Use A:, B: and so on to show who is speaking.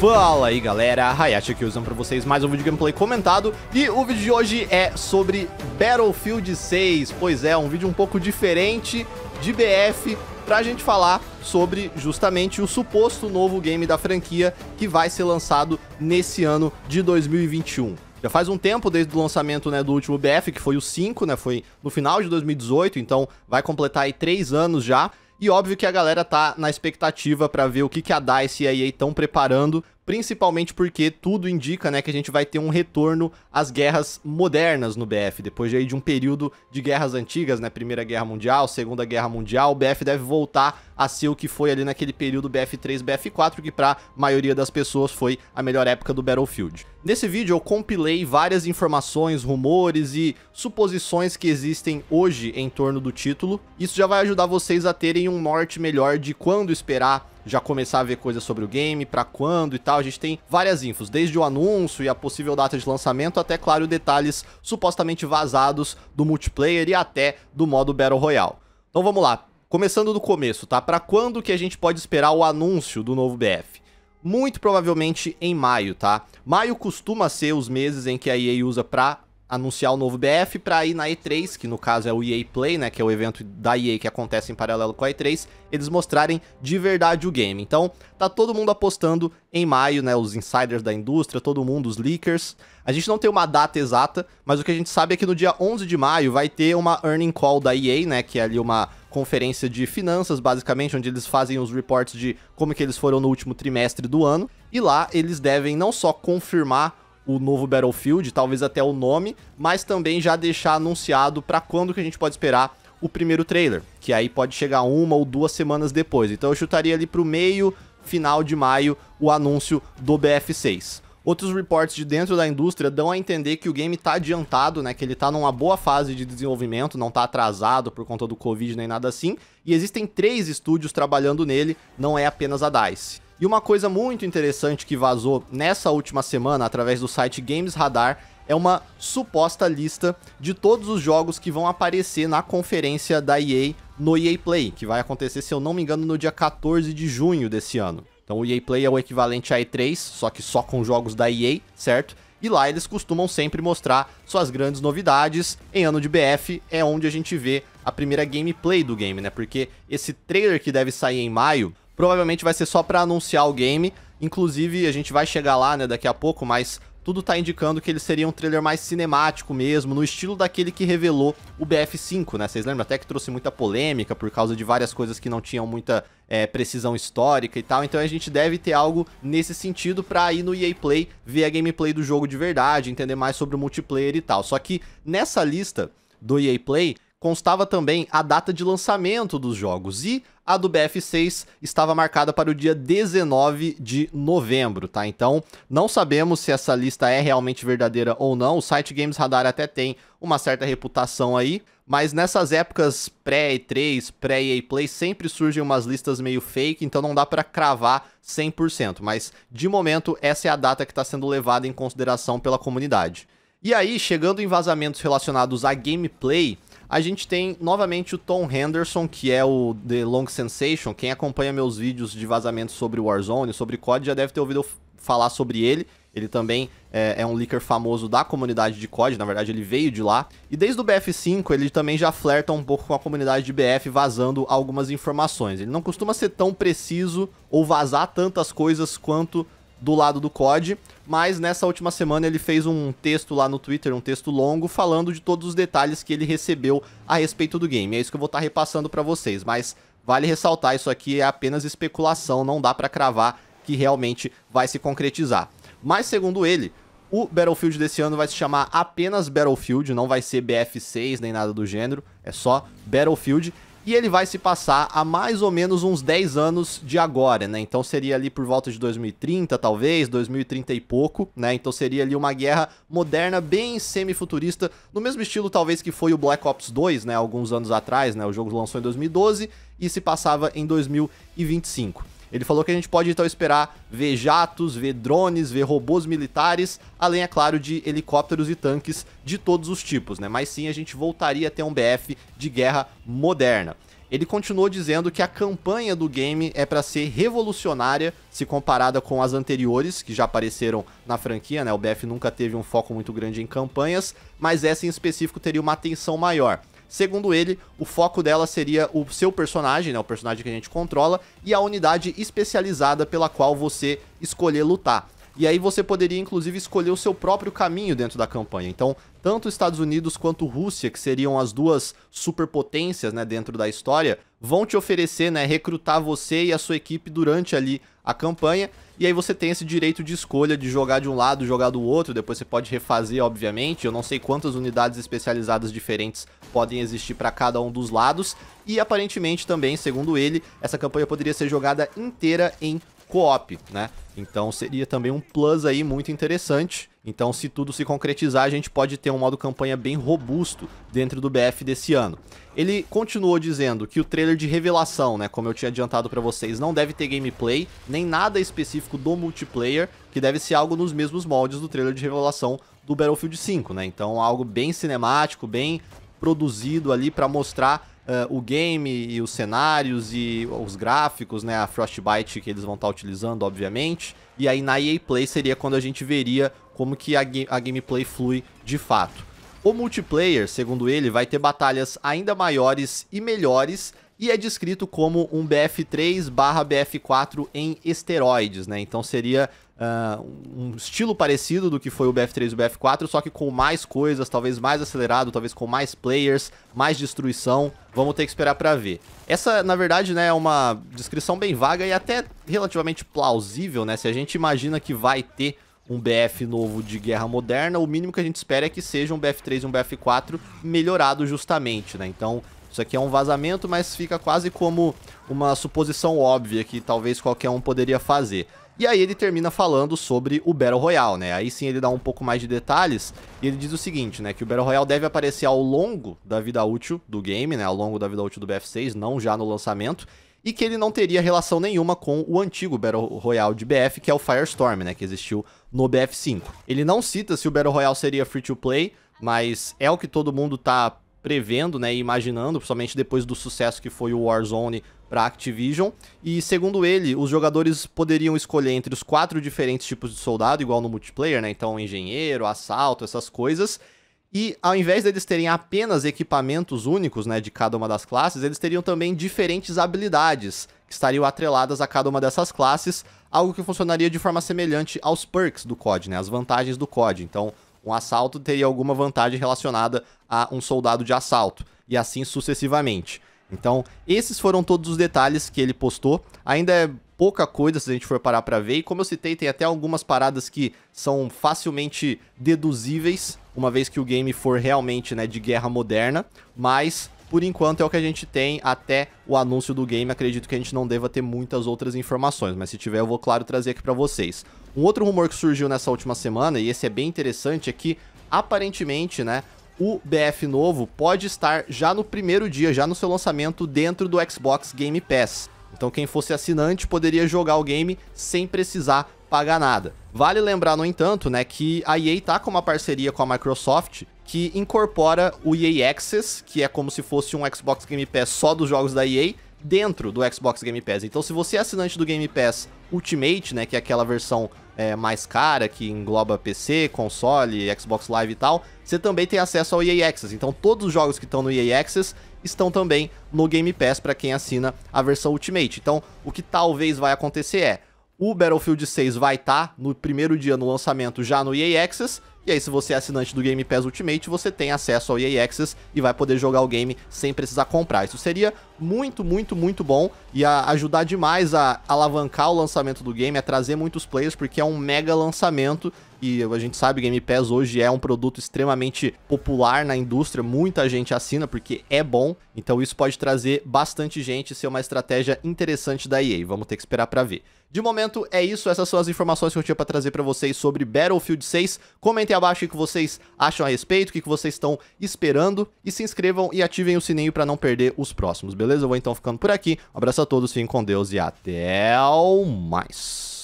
A: Fala aí galera, Hayashi aqui usando pra vocês mais um vídeo gameplay comentado E o vídeo de hoje é sobre Battlefield 6 Pois é, um vídeo um pouco diferente de BF Pra gente falar sobre justamente o suposto novo game da franquia Que vai ser lançado nesse ano de 2021 já faz um tempo desde o lançamento né, do último BF, que foi o 5, né? Foi no final de 2018, então vai completar aí 3 anos já. E óbvio que a galera tá na expectativa para ver o que, que a DICE e a EA estão preparando, principalmente porque tudo indica, né, que a gente vai ter um retorno às guerras modernas no BF, depois de, aí de um período de guerras antigas, né, Primeira Guerra Mundial, Segunda Guerra Mundial, o BF deve voltar a ser o que foi ali naquele período BF3, BF4, que a maioria das pessoas foi a melhor época do Battlefield. Nesse vídeo eu compilei várias informações, rumores e suposições que existem hoje em torno do título. Isso já vai ajudar vocês a terem um norte melhor de quando esperar já começar a ver coisas sobre o game, para quando e tal. A gente tem várias infos, desde o anúncio e a possível data de lançamento até, claro, detalhes supostamente vazados do multiplayer e até do modo Battle Royale. Então vamos lá. Começando do começo, tá? Para quando que a gente pode esperar o anúncio do novo BF? Muito provavelmente em maio, tá? Maio costuma ser os meses em que a EA usa para anunciar o novo BF para ir na E3, que no caso é o EA Play, né, que é o evento da EA que acontece em paralelo com a E3, eles mostrarem de verdade o game. Então, tá todo mundo apostando em maio, né, os insiders da indústria, todo mundo, os leakers. A gente não tem uma data exata, mas o que a gente sabe é que no dia 11 de maio vai ter uma earning call da EA, né, que é ali uma conferência de finanças, basicamente, onde eles fazem os reports de como que eles foram no último trimestre do ano. E lá eles devem não só confirmar o novo Battlefield, talvez até o nome, mas também já deixar anunciado para quando que a gente pode esperar o primeiro trailer, que aí pode chegar uma ou duas semanas depois. Então eu chutaria ali pro meio, final de maio, o anúncio do BF6. Outros reports de dentro da indústria dão a entender que o game tá adiantado, né? Que ele tá numa boa fase de desenvolvimento, não tá atrasado por conta do Covid nem nada assim. E existem três estúdios trabalhando nele, não é apenas a DICE. E uma coisa muito interessante que vazou nessa última semana através do site Games Radar é uma suposta lista de todos os jogos que vão aparecer na conferência da EA no EA Play, que vai acontecer, se eu não me engano, no dia 14 de junho desse ano. Então o EA Play é o equivalente a E3, só que só com jogos da EA, certo? E lá eles costumam sempre mostrar suas grandes novidades. Em ano de BF é onde a gente vê a primeira gameplay do game, né? Porque esse trailer que deve sair em maio provavelmente vai ser só para anunciar o game. Inclusive, a gente vai chegar lá, né, daqui a pouco, mas tudo tá indicando que ele seria um trailer mais cinemático mesmo, no estilo daquele que revelou o BF5, né? Vocês lembram até que trouxe muita polêmica por causa de várias coisas que não tinham muita é, precisão histórica e tal. Então a gente deve ter algo nesse sentido para ir no EA Play ver a gameplay do jogo de verdade, entender mais sobre o multiplayer e tal. Só que nessa lista do EA Play constava também a data de lançamento dos jogos e a do BF6 estava marcada para o dia 19 de novembro, tá? Então, não sabemos se essa lista é realmente verdadeira ou não. O site Games Radar até tem uma certa reputação aí, mas nessas épocas pré-E3, pré-EA Play, sempre surgem umas listas meio fake, então não dá para cravar 100%, mas de momento essa é a data que está sendo levada em consideração pela comunidade. E aí, chegando em vazamentos relacionados a gameplay, a gente tem novamente o Tom Henderson, que é o The Long Sensation. Quem acompanha meus vídeos de vazamento sobre Warzone, sobre COD, já deve ter ouvido falar sobre ele. Ele também é, é, um leaker famoso da comunidade de COD, na verdade ele veio de lá. E desde o BF5 ele também já flerta um pouco com a comunidade de BF, vazando algumas informações. Ele não costuma ser tão preciso ou vazar tantas coisas quanto do lado do COD, mas nessa última semana ele fez um texto lá no Twitter, um texto longo, falando de todos os detalhes que ele recebeu a respeito do game. É isso que eu vou estar tá repassando para vocês, mas vale ressaltar, isso aqui é apenas especulação, não dá para cravar que realmente vai se concretizar. Mas segundo ele, o Battlefield desse ano vai se chamar apenas Battlefield, não vai ser BF6 nem nada do gênero, é só Battlefield. E ele vai se passar a mais ou menos uns 10 anos de agora, né? Então seria ali por volta de 2030, talvez, 2030 e pouco, né? Então seria ali uma guerra moderna, bem semi-futurista, no mesmo estilo talvez que foi o Black Ops 2, né? Alguns anos atrás, né? O jogo lançou em 2012 e se passava em 2025. Ele falou que a gente pode então esperar ver jatos, ver drones, ver robôs militares, além, é claro, de helicópteros e tanques de todos os tipos, né? Mas sim, a gente voltaria a ter um BF de guerra moderna. Ele continuou dizendo que a campanha do game é para ser revolucionária se comparada com as anteriores que já apareceram na franquia, né? O BF nunca teve um foco muito grande em campanhas, mas essa em específico teria uma atenção maior. Segundo ele, o foco dela seria o seu personagem, né, o personagem que a gente controla, e a unidade especializada pela qual você escolher lutar. E aí você poderia, inclusive, escolher o seu próprio caminho dentro da campanha. Então, tanto Estados Unidos quanto Rússia, que seriam as duas superpotências né, dentro da história, vão te oferecer, né, recrutar você e a sua equipe durante ali a campanha. E aí você tem esse direito de escolha de jogar de um lado, jogar do outro. Depois você pode refazer, obviamente. Eu não sei quantas unidades especializadas diferentes podem existir para cada um dos lados. E aparentemente também, segundo ele, essa campanha poderia ser jogada inteira em co-op, né? Então seria também um plus aí muito interessante. Então, se tudo se concretizar, a gente pode ter um modo campanha bem robusto dentro do BF desse ano. Ele continuou dizendo que o trailer de revelação, né, como eu tinha adiantado para vocês, não deve ter gameplay, nem nada específico do multiplayer, que deve ser algo nos mesmos moldes do trailer de revelação do Battlefield 5, né? Então, algo bem cinemático, bem produzido ali para mostrar uh, o game e os cenários e os gráficos, né? A Frostbite que eles vão estar tá utilizando, obviamente. E aí na EA Play seria quando a gente veria como que a, a gameplay flui de fato. O multiplayer, segundo ele, vai ter batalhas ainda maiores e melhores e é descrito como um BF3 barra BF4 em esteroides, né? Então seria Uh, um estilo parecido do que foi o BF3 e o BF4, só que com mais coisas, talvez mais acelerado, talvez com mais players, mais destruição. Vamos ter que esperar pra ver. Essa, na verdade, né, é uma descrição bem vaga e até relativamente plausível, né? Se a gente imagina que vai ter um BF novo de guerra moderna, o mínimo que a gente espera é que seja um BF3 e um BF4 melhorado justamente, né? Então, isso aqui é um vazamento, mas fica quase como uma suposição óbvia que talvez qualquer um poderia fazer. E aí ele termina falando sobre o Battle Royale, né? Aí sim ele dá um pouco mais de detalhes e ele diz o seguinte, né? Que o Battle Royale deve aparecer ao longo da vida útil do game, né? Ao longo da vida útil do BF6, não já no lançamento. E que ele não teria relação nenhuma com o antigo Battle Royale de BF, que é o Firestorm, né? Que existiu no BF5. Ele não cita se o Battle Royale seria free to play, mas é o que todo mundo tá prevendo, né, e imaginando, principalmente depois do sucesso que foi o Warzone para Activision. E segundo ele, os jogadores poderiam escolher entre os quatro diferentes tipos de soldado, igual no multiplayer, né? Então, engenheiro, assalto, essas coisas. E ao invés deles terem apenas equipamentos únicos, né, de cada uma das classes, eles teriam também diferentes habilidades que estariam atreladas a cada uma dessas classes, algo que funcionaria de forma semelhante aos perks do COD, né, as vantagens do COD. Então, um assalto teria alguma vantagem relacionada a um soldado de assalto, e assim sucessivamente. Então, esses foram todos os detalhes que ele postou. Ainda é pouca coisa se a gente for parar para ver. E como eu citei, tem até algumas paradas que são facilmente deduzíveis, uma vez que o game for realmente, né, de guerra moderna, mas por enquanto é o que a gente tem até o anúncio do game. Acredito que a gente não deva ter muitas outras informações, mas se tiver eu vou, claro, trazer aqui para vocês. Um outro rumor que surgiu nessa última semana, e esse é bem interessante, é que aparentemente, né, o BF novo pode estar já no primeiro dia, já no seu lançamento, dentro do Xbox Game Pass. Então quem fosse assinante poderia jogar o game sem precisar pagar nada. Vale lembrar, no entanto, né, que a EA tá com uma parceria com a Microsoft que incorpora o EA Access, que é como se fosse um Xbox Game Pass só dos jogos da EA, dentro do Xbox Game Pass. Então se você é assinante do Game Pass Ultimate, né, que é aquela versão é, mais cara, que engloba PC, console, Xbox Live e tal, você também tem acesso ao EA Access. Então todos os jogos que estão no EA Access estão também no Game Pass para quem assina a versão Ultimate. Então o que talvez vai acontecer é, o Battlefield 6 vai estar tá, no primeiro dia no lançamento já no EA Access e aí, se você é assinante do Game Pass Ultimate, você tem acesso ao EA Access e vai poder jogar o game sem precisar comprar. Isso seria muito, muito, muito bom e ajudar demais a alavancar o lançamento do game, a trazer muitos players, porque é um mega lançamento que a gente sabe, Game Pass hoje é um produto extremamente popular na indústria, muita gente assina porque é bom, então isso pode trazer bastante gente e ser uma estratégia interessante da EA, vamos ter que esperar para ver. De momento é isso, essas são as informações que eu tinha para trazer para vocês sobre Battlefield 6. Comentem abaixo o que vocês acham a respeito, o que vocês estão esperando e se inscrevam e ativem o sininho para não perder os próximos, beleza? Eu vou então ficando por aqui. Um abraço a todos, fiquem com Deus e até mais.